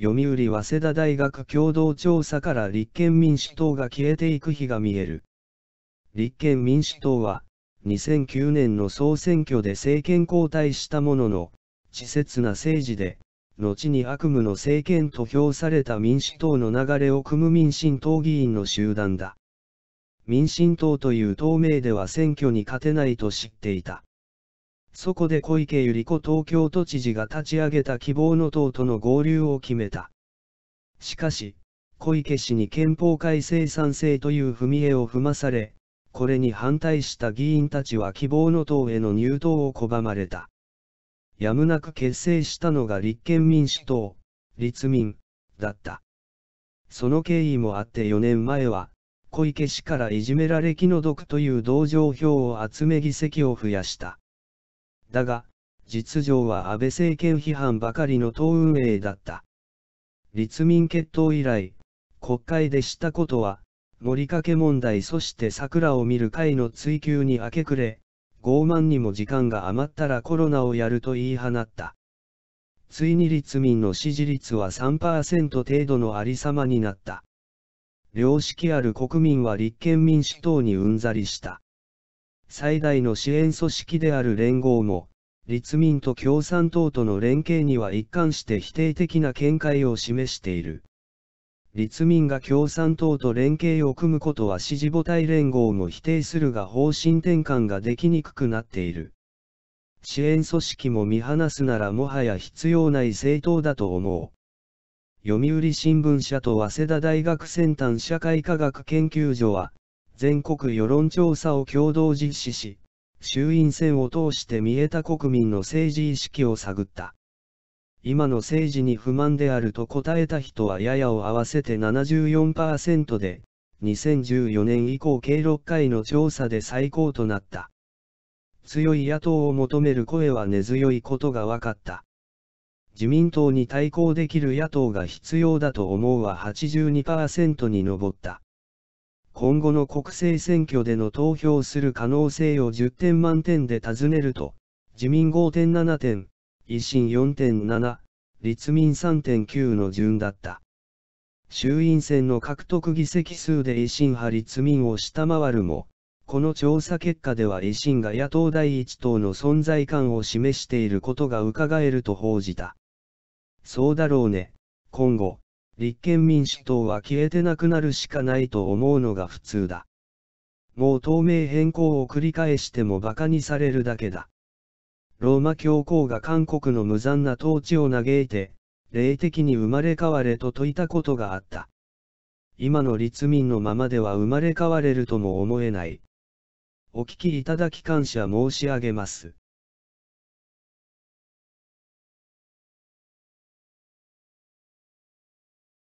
読売早稲田大学共同調査から立憲民主党が消えていく日が見える。立憲民主党は、2009年の総選挙で政権交代したものの、稚拙な政治で、後に悪夢の政権と評された民主党の流れを組む民進党議員の集団だ。民進党という党名では選挙に勝てないと知っていた。そこで小池百合子東京都知事が立ち上げた希望の党との合流を決めた。しかし、小池氏に憲法改正賛成という踏み絵を踏まされ、これに反対した議員たちは希望の党への入党を拒まれた。やむなく結成したのが立憲民主党、立民、だった。その経緯もあって4年前は、小池氏からいじめられ気の毒という同情票を集め議席を増やした。だが、実情は安倍政権批判ばかりの党運営だった。立民決闘以来、国会で知ったことは、盛りかけ問題そして桜を見る会の追求に明け暮れ、傲慢にも時間が余ったらコロナをやると言い放った。ついに立民の支持率は3%程度のありさまになった。良識ある国民は立憲民主党にうんざりした。最大の支援組織である連合も、立民と共産党との連携には一貫して否定的な見解を示している。立民が共産党と連携を組むことは支持母体連合も否定するが方針転換ができにくくなっている。支援組織も見放すならもはや必要ない政党だと思う。読売新聞社と早稲田大学先端社会科学研究所は、全国世論調査を共同実施し、衆院選を通して見えた国民の政治意識を探った。今の政治に不満であると答えた人はややを合わせて74%で、2014年以降計6回の調査で最高となった。強い野党を求める声は根強いことが分かった。自民党に対抗できる野党が必要だと思うは82%に上った。今後の国政選挙での投票する可能性を10点満点で尋ねると、自民5.7点、維新4.7、立民3.9の順だった。衆院選の獲得議席数で維新派立民を下回るも、この調査結果では維新が野党第一党の存在感を示していることがうかがえると報じた。そうだろうね、今後、立憲民主党は消えてなくなるしかないと思うのが普通だ。もう透明変更を繰り返しても馬鹿にされるだけだ。ローマ教皇が韓国の無残な統治を嘆いて、霊的に生まれ変われと説いたことがあった。今の立民のままでは生まれ変われるとも思えない。お聞きいただき感謝申し上げます。